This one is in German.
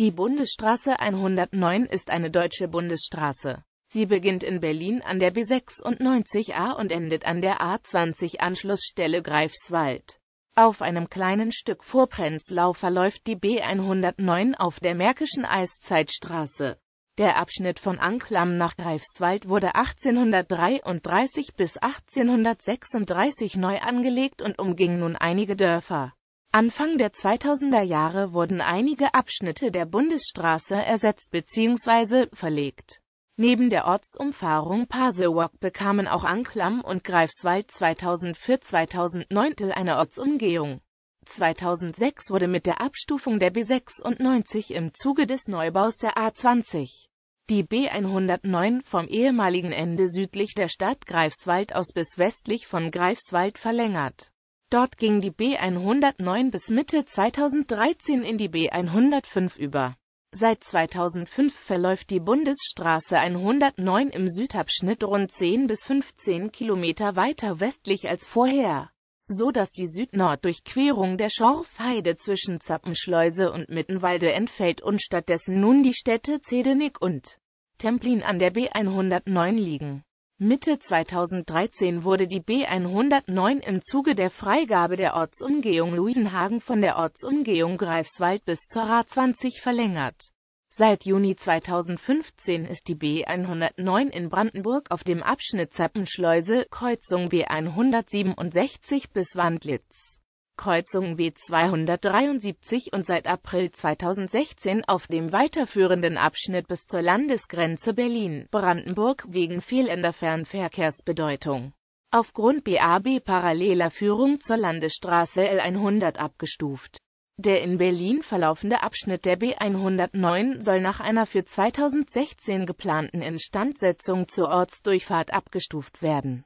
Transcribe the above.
Die Bundesstraße 109 ist eine deutsche Bundesstraße. Sie beginnt in Berlin an der B96A und endet an der A20 Anschlussstelle Greifswald. Auf einem kleinen Stück vor Prenzlau verläuft die B109 auf der Märkischen Eiszeitstraße. Der Abschnitt von Anklam nach Greifswald wurde 1833 bis 1836 neu angelegt und umging nun einige Dörfer. Anfang der 2000er Jahre wurden einige Abschnitte der Bundesstraße ersetzt bzw. verlegt. Neben der Ortsumfahrung Pasewalk bekamen auch Anklam und Greifswald 2004-2009 eine Ortsumgehung. 2006 wurde mit der Abstufung der B96 im Zuge des Neubaus der A20 die B109 vom ehemaligen Ende südlich der Stadt Greifswald aus bis westlich von Greifswald verlängert Dort ging die B109 bis Mitte 2013 in die B105 über. Seit 2005 verläuft die Bundesstraße 109 im Südabschnitt rund 10 bis 15 Kilometer weiter westlich als vorher, so dass die Süd-Nord-Durchquerung der Schorfheide zwischen Zappenschleuse und Mittenwalde entfällt und stattdessen nun die Städte Zedenick und Templin an der B109 liegen. Mitte 2013 wurde die B109 im Zuge der Freigabe der Ortsumgehung Luidenhagen von der Ortsumgehung Greifswald bis zur A20 verlängert. Seit Juni 2015 ist die B109 in Brandenburg auf dem Abschnitt Zappenschleuse, Kreuzung B167 bis Wandlitz Kreuzung W273 und seit April 2016 auf dem weiterführenden Abschnitt bis zur Landesgrenze Berlin-Brandenburg wegen fehlender Fernverkehrsbedeutung. Aufgrund BAB paralleler Führung zur Landesstraße L100 abgestuft. Der in Berlin verlaufende Abschnitt der B109 soll nach einer für 2016 geplanten Instandsetzung zur Ortsdurchfahrt abgestuft werden